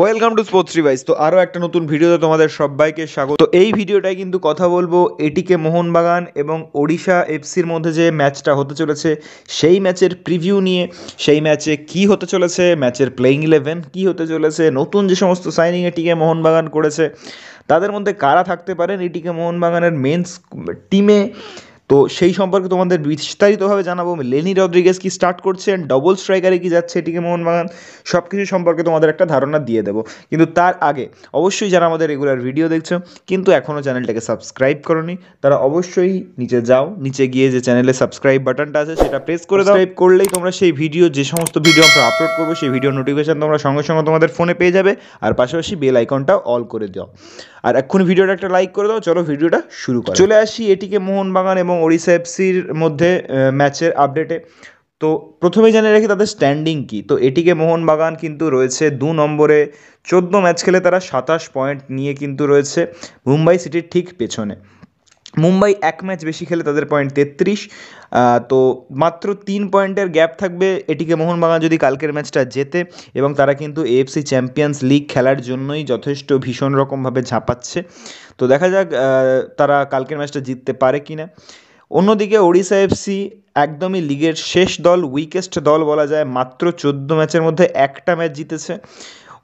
welcome to sports revise তো আরও একটা নতুন ভিডিওতে তোমাদের সবাইকে স্বাগত তো এই ভিডিওটায় কিন্তু কথা বলবো এটিকে মোহনবাগান এবং ওড়িশা এফসির মধ্যে যে ম্যাচটা হতে চলেছে সেই ম্যাচের প্রিভিউ নিয়ে সেই ম্যাচে কি হতে চলেছে ম্যাচের প্লেইং ইলেভেন কি হতে চলেছে নতুন যে সমস্ত সাইনিং এটিকে মোহনবাগান করেছে তাদের মধ্যে কারা থাকতে পারেন এটিকে মোহনবাগানের মেন্স টিমে তো সেই সম্পর্কে তোমাদের বিস্তারিতভাবে জানাবো লেনি রদ্রিগেস কি স্টার্ট করছে অ্যান্ড ডবল স্ট্রাইকারে কি যাচ্ছে এটিকে মোহনবাগান সব কিছু সম্পর্কে তোমাদের একটা ধারণা দিয়ে দেবো কিন্তু তার আগে অবশ্যই যারা আমাদের রেগুলার ভিডিও দেখছো কিন্তু এখনও চ্যানেলটাকে সাবস্ক্রাইব নি তারা অবশ্যই নিচে যাও নিচে গিয়ে যে চ্যানেলে সাবস্ক্রাইব বাটনটা আছে সেটা প্রেস করে দাও সাবস্ক্রাইব করলেই তোমরা সেই ভিডিও যে সমস্ত ভিডিও আমরা আপলোড করবো সেই ভিডিও নোটিফিকেশান তোমরা সঙ্গে সঙ্গে তোমাদের ফোনে পেয়ে যাবে আর পাশাপাশি বেল আইকনটা অল করে দাও আর এখন ভিডিওটা একটা লাইক করে দাও চলো ভিডিওটা শুরু করো চলে আসি এটিকে মোহনবাগান এবং ওড়িশা এফসির মধ্যে ম্যাচের আপডেটে তো প্রথমেই জানিয়ে রাখি তাদের স্ট্যান্ডিং কী তো এটিকে মোহনবাগান কিন্তু রয়েছে দু নম্বরে চোদ্দ ম্যাচ খেলে তারা সাতাশ পয়েন্ট নিয়ে কিন্তু রয়েছে মুম্বাই সিটির ঠিক পেছনে মুম্বাই এক ম্যাচ বেশি খেলে তাদের পয়েন্ট তেত্রিশ তো মাত্র তিন পয়েন্টের গ্যাপ থাকবে এটিকে মোহনবাগান যদি কালকের ম্যাচটা জেতে এবং তারা কিন্তু এএফসি চ্যাম্পিয়ন্স লিগ খেলার জন্যই যথেষ্ট ভীষণ রকমভাবে ঝাঁপাচ্ছে তো দেখা যাক তারা কালকের ম্যাচটা জিততে পারে কি না অন্যদিকে ওড়িশা এফসি একদমই লিগের শেষ দল উইকেস্ট দল বলা যায় মাত্র চোদ্দো ম্যাচের মধ্যে একটা ম্যাচ জিতেছে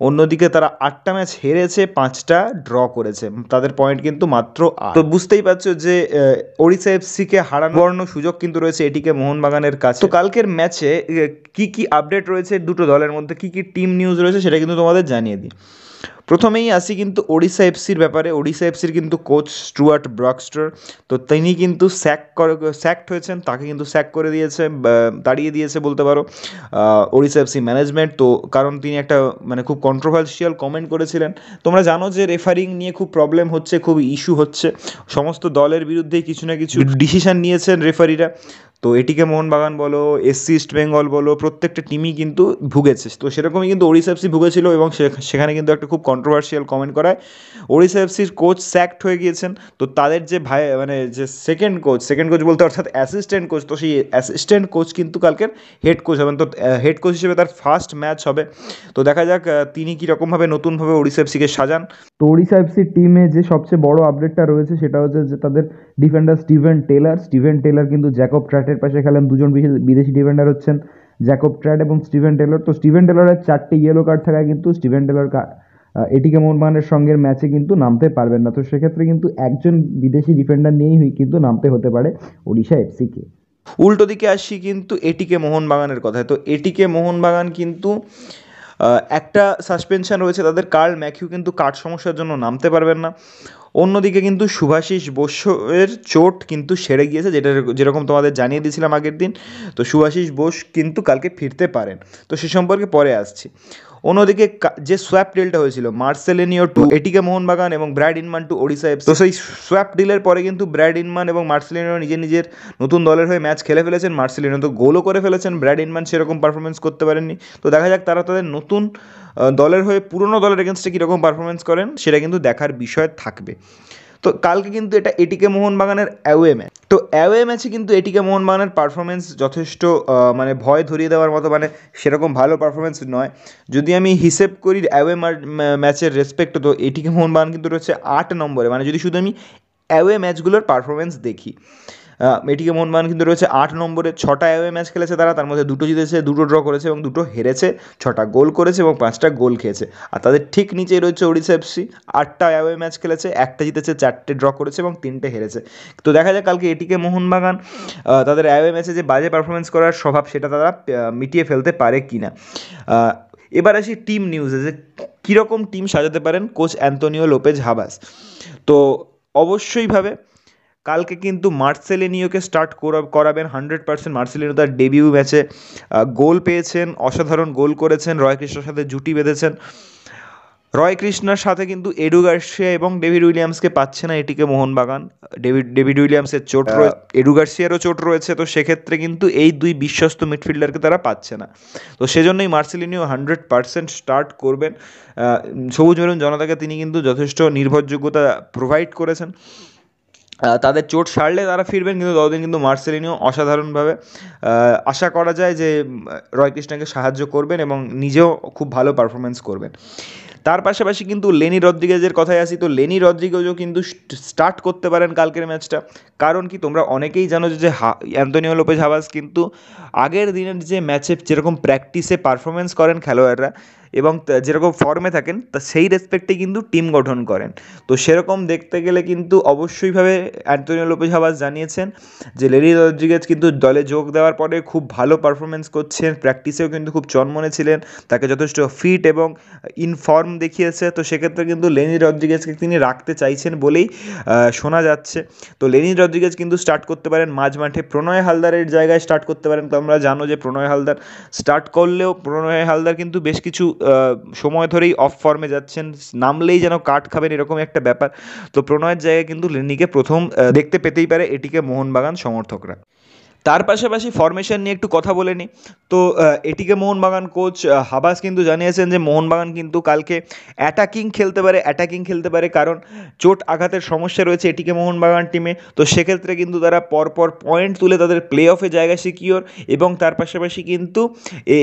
অন্যদিকে তারা আটটা ম্যাচ হেরেছে পাঁচটা ড্র করেছে তাদের পয়েন্ট কিন্তু মাত্র তো বুঝতেই পারছো যে ওড়িশা এফসিকে হারানোর সুযোগ কিন্তু রয়েছে এটিকে মোহনবাগানের কাছে তো কালকের ম্যাচে কি কি আপডেট রয়েছে দুটো দলের মধ্যে কি কি টিম নিউজ রয়েছে সেটা কিন্তু তোমাদের জানিয়ে দিই প্রথমেই আসি কিন্তু ওড়িশা এফসির ব্যাপারে ওড়িশা এফসির কিন্তু কোচ স্টুয়ার্ট ব্রকস্টার তো তিনি কিন্তু স্যাক করে স্যাক্ট হয়েছেন তাকে কিন্তু স্যাক করে দিয়েছে তাড়িয়ে দিয়েছে বলতে পারো ওড়িশা এফসি ম্যানেজমেন্ট তো কারণ তিনি একটা মানে খুব কন্ট্রোভার্সিয়াল কমেন্ট করেছিলেন তোমরা জানো যে রেফারিং নিয়ে খুব প্রবলেম হচ্ছে খুব ইস্যু হচ্ছে সমস্ত দলের বিরুদ্ধে কিছু না কিছু ডিসিশান নিয়েছেন রেফারিরা তো এটিকে মোহনবাগান বলো এসসি ইস্টবেঙ্গল বলো প্রত্যেকটা টিমই কিন্তু ভুগেছে তো সেরকমই কিন্তু ওড়িশা এফসি ভুগেছিল এবং সেখানে কিন্তু একটা খুব কন্ট্রোভার্সিয়াল কমেন্ট করায় ওড়িশা এফসির কোচ স্যাক্ট হয়ে গিয়েছেন তো তাদের যে ভাই মানে যে সেকেন্ড কোচ সেকেন্ড কোচ বলতে অর্থাৎ অ্যাসিস্ট্যান্ট কোচ তো সেই অ্যাসিস্ট্যান্ট কোচ কিন্তু কালকের হেড কোচ হবেন তো হেড কোচ হিসেবে তার ফার্স্ট ম্যাচ হবে তো দেখা যাক তিনি কীরকমভাবে নতুনভাবে ওড়িশা এফসিকে সাজান তো ওড়িশা এফসির টিমে যে সবচেয়ে বড় আপডেটটা রয়েছে সেটা হচ্ছে যে তাদের defender Steven Taylor Steven Taylor কিন্তু জ্যাকব ট্র্যাক ট্রাটের পাশে খেলেন দুজন বিদেশি ডিফেন্ডার হচ্ছেন জ্যাকব ট্রাট এবং স্টিভেন টেলর তো স্টিভেন টেলরের চারটি ইয়েলো কার্ড থাকায় কিন্তু স্টিভেন টেলর এটিকে মোহনবাগানের সঙ্গে ম্যাচে কিন্তু নামতে পারবেন না তো সেক্ষেত্রে কিন্তু একজন বিদেশি ডিফেন্ডার নিয়েই কিন্তু নামতে হতে পারে ওড়িশা এফসিকে উল্টো দিকে আসি কিন্তু এটিকে মোহনবাগানের কথায় তো এটিকে মোহনবাগান কিন্তু একটা সাসপেনশান রয়েছে তাদের কার্ল ম্যাকিউ কিন্তু কাঠ সমস্যার জন্য নামতে পারবেন না অন্যদিকে কিন্তু শুভাশিস বোসের চোট কিন্তু সেরে গিয়েছে যেটা যেরকম তোমাদের জানিয়ে দিয়েছিলাম আগের দিন তো শুভাশিস বোস কিন্তু কালকে ফিরতে পারেন তো সে সম্পর্কে পরে আসছি অন্যদিকে যে সোয়াপ ডিলটা হয়েছিল মার্সেলেনিও টু এটিকে মোহনবাগান এবং Brad Inman to Odisha F তো সেই সোয়াপ ডিলের পরে কিন্তু ব্র্যাড ইনমান এবং মার্সেলিনিও নিজের নিজের নতুন দলের হয়ে ম্যাচ খেলে ফেলেছেন মার্সেলিনো তো গোলও করে ফেলেছেন ব্র্যাড ইনমান সেরকম পারফরমেন্স করতে পারেননি তো দেখা যাক তারা তাদের নতুন দলের হয়ে পুরনো দলের এগেনস্টে কীরকম পারফরমেন্স করেন সেটা কিন্তু দেখার বিষয় থাকবে তো কালকে কিন্তু এটা এটিকে মোহনবাগানের অ্যাওয়ে ম্যাচ তো অ্যাওয়ে ম্যাচে কিন্তু এটিকে মোহনবাগানের পারফরমেন্স যথেষ্ট মানে ভয় ধরিয়ে দেওয়ার মতো মানে সেরকম ভালো পারফরমেন্স নয় যদি আমি হিসেব করি অ্যাওয়ে ম্যাচের রেসপেক্ট তো এটিকে মোহনবাগান কিন্তু রয়েছে আট নম্বরে মানে যদি শুধু আমি অ্যাওয়ে ম্যাচগুলোর পারফরমেন্স দেখি এটিকে মোহনবাগান কিন্তু রয়েছে আট নম্বরে ছটা অ্যাওয়ে ম্যাচ খেলেছে তারা তার মধ্যে দুটো জিতেছে দুটো ড্র করেছে এবং দুটো হেরেছে ছটা গোল করেছে এবং পাঁচটা গোল খেয়েছে আর তাদের ঠিক নিচেই রয়েছে ওড়িশা এফসি আটটা অ্যাওয়ে ম্যাচ খেলেছে একটা জিতেছে চারটে ড্র করেছে এবং তিনটে হেরেছে তো দেখা যায় কালকে এটিকে মোহনবাগান তাদের অ্যাওয়ে ম্যাচে যে বাজে পারফরমেন্স করার স্বভাব সেটা তারা মিটিয়ে ফেলতে পারে কি না এবার আসি টিম নিউজে যে কীরকম টিম সাজাতে পারেন কোচ অ্যান্তনিও লোপেজ হাবাস তো অবশ্যইভাবে কালকে কিন্তু মার্সেলিনিওকে স্টার্ট করাবেন হান্ড্রেড পার্সেন্ট মার্সেলিনিও তার ডেবিউ ম্যাচে গোল পেয়েছেন অসাধারণ গোল করেছেন রয় কৃষ্ণার সাথে জুটি বেঁধেছেন রয় কৃষ্ণার সাথে কিন্তু এডু গার্সিয়া এবং ডেভিড উইলিয়ামসকে পাচ্ছে না এটিকে মোহনবাগান ডেভিড ডেভিড উইলিয়ামসের চোট রয়েছে এডু গার্সিয়ারও চোট রয়েছে তো সেক্ষেত্রে কিন্তু এই দুই বিশ্বস্ত মিডফিল্ডারকে তারা পাচ্ছে না তো সেজন্যই মার্সেলিনিও হান্ড্রেড পার্সেন্ট স্টার্ট করবেন সবুজ মেরুন জনতাকে তিনি কিন্তু যথেষ্ট নির্ভরযোগ্যতা প্রোভাইড করেছেন তাদের চোট সারলে তারা ফিরবেন কিন্তু ততদিন কিন্তু মার্সেলিনিও অসাধারণভাবে আশা করা যায় যে রয় কৃষ্ণাকে সাহায্য করবেন এবং নিজেও খুব ভালো পারফরমেন্স করবেন তার পাশাপাশি কিন্তু লেনি রদ্রিগেজের কথায় আসি তো লেনি রদ্রিগেজও কিন্তু স্টার্ট করতে পারেন কালকের ম্যাচটা কারণ কি তোমরা অনেকেই জানো যে হা অ্যান্তনিও লোপেজ হাবাস কিন্তু আগের দিনের যে ম্যাচে যেরকম প্র্যাকটিসে পারফরমেন্স করেন খেলোয়াড়রা এবং যেরকম ফর্মে থাকেন তা সেই রেসপেক্টে কিন্তু টিম গঠন করেন তো সেরকম দেখতে গেলে কিন্তু অবশ্যইভাবে অ্যান্টনিও লোপেজ হাবাস জানিয়েছেন যে লেডি রদ্রিগেজ কিন্তু দলে যোগ দেওয়ার পরে খুব ভালো পারফরমেন্স করছেন প্র্যাকটিসেও কিন্তু খুব চনমনে ছিলেন তাকে যথেষ্ট ফিট এবং ইনফর্ম দেখিয়েছে তো সেক্ষেত্রে কিন্তু লেনি রদ্রিগেজকে তিনি রাখতে চাইছেন বলেই শোনা যাচ্ছে তো লেনি রদ্রিগেজ কিন্তু স্টার্ট করতে পারেন মাঝ মাঠে প্রণয় হালদারের জায়গায় স্টার্ট করতে পারেন তো আমরা জানো যে প্রণয় হালদার স্টার্ট করলেও প্রণয় হালদার কিন্তু বেশ কিছু সময় ধরেই অফ ফর্মে যাচ্ছেন নামলেই যেন কাট খাবেন এরকম একটা ব্যাপার তো প্রণয়ের জায়গায় কিন্তু লেনিকে প্রথম দেখতে পেতেই পারে এটিকে মোহনবাগান সমর্থকরা তার পাশাপাশি ফরমেশন নিয়ে একটু কথা বলে নিই তো এটিকে মোহনবাগান কোচ হাবাস কিন্তু জানিয়েছেন যে মোহনবাগান কিন্তু কালকে অ্যাটাকিং খেলতে পারে অ্যাটাকিং খেলতে পারে কারণ চোট আঘাতের সমস্যা রয়েছে এটিকে মোহনবাগান টিমে তো সেক্ষেত্রে কিন্তু তারা পরপর পয়েন্ট তুলে তাদের প্লে অফে জায়গা সিকিওর এবং তার পাশাপাশি কিন্তু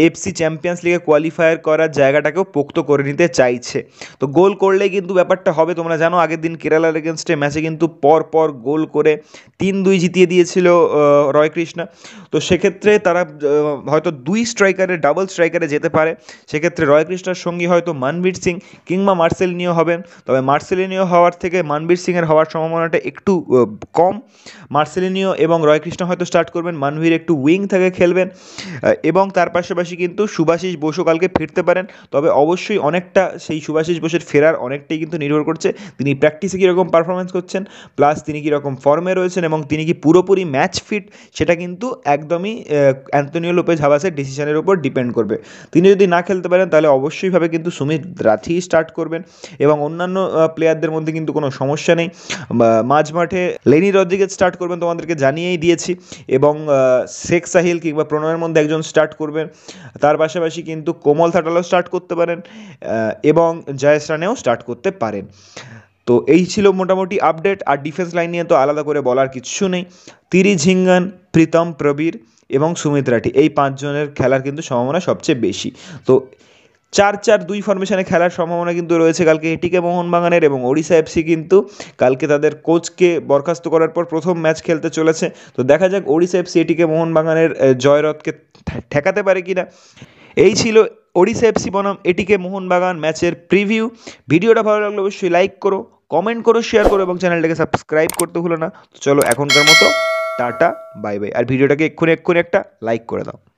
এফসি চ্যাম্পিয়ন্স লিগে কোয়ালিফায়ার করার জায়গাটাকেও পোক্ত করে নিতে চাইছে তো গোল করলে কিন্তু ব্যাপারটা হবে তোমরা জানো আগের দিন কেরালার এগেনস্টে ম্যাচে কিন্তু পর পর গোল করে তিন দুই জিতিয়ে দিয়েছিল রয়কৃষ্ণ পারিস না তো সেক্ষেত্রে তারা হয়তো দুই স্ট্রাইকারে ডাবল স্ট্রাইকারে যেতে পারে সেক্ষেত্রে রয় কৃষ্ণার সঙ্গী হয়তো মানবীর সিং কিংবা মার্সেলিনিও হবেন তবে মার্সেলিনিও হওয়ার থেকে মানবীর সিংয়ের হওয়ার সম্ভাবনাটা একটু কম মার্সেলিনিও এবং রয় কৃষ্ণ হয়তো স্টার্ট করবেন মানভীর একটু উইং থেকে খেলবেন এবং তার পাশাপাশি কিন্তু সুভাষিস বসু কালকে ফিরতে পারেন তবে অবশ্যই অনেকটা সেই সুভাষিস বসুর ফেরার অনেকটাই কিন্তু নির্ভর করছে তিনি প্র্যাকটিসে কীরকম পারফরমেন্স করছেন প্লাস তিনি কীরকম ফর্মে রয়েছেন এবং তিনি কি পুরোপুরি ম্যাচ ফিট সেটা কিন্তু একদমই অ্যান্টনিও লোপেজ হাবাসের ডিসিশনের উপর ডিপেন্ড করবে তিনি যদি না খেলতে পারেন তাহলে অবশ্যইভাবে কিন্তু সুমিত রাথি স্টার্ট করবেন এবং অন্যান্য প্লেয়ারদের মধ্যে কিন্তু কোনো সমস্যা নেই মাঝ মাঠে লেনি রদ্রিগেজ স্টার্ট করবেন তোমাদেরকে জানিয়েই দিয়েছি এবং শেখ সাহিল কিংবা প্রণয়ের মধ্যে একজন স্টার্ট করবেন তার পাশাপাশি কিন্তু কোমল থাটালও স্টার্ট করতে পারেন এবং জয়েস রানেও স্টার্ট করতে পারেন তো এই ছিল মোটামুটি আপডেট আর ডিফেন্স লাইন নিয়ে তো আলাদা করে বলার কিচ্ছু নেই তিরি ঝিঙ্গান প্রীতম প্রবীর এবং সুমিত রাঠি এই পাঁচজনের খেলার কিন্তু সম্ভাবনা সবচেয়ে বেশি তো চার চার দুই ফরমেশনে খেলার সম্ভাবনা কিন্তু রয়েছে কালকে এটিকে মোহনবাগানের এবং ওড়িশা এফসি কিন্তু কালকে তাদের কোচকে বরখাস্ত করার পর প্রথম ম্যাচ খেলতে চলেছে তো দেখা যাক ওড়িশা এফসি এটিকে মোহনবাগানের জয়রথকে ঠেকাতে পারে কি না এই ছিল ওড়িশা এফসি বনাম এটিকে মোহনবাগান ম্যাচের প্রিভিউ ভিডিওটা ভালো লাগলে অবশ্যই লাইক করো কমেন্ট করো শেয়ার করো এবং চ্যানেলটাকে সাবস্ক্রাইব করতে ভুলো না চলো এখনকার মতো টাটা বাই বাই আর ভিডিওটাকে এক্ষুনি এক্ষুনি একটা লাইক করে দাও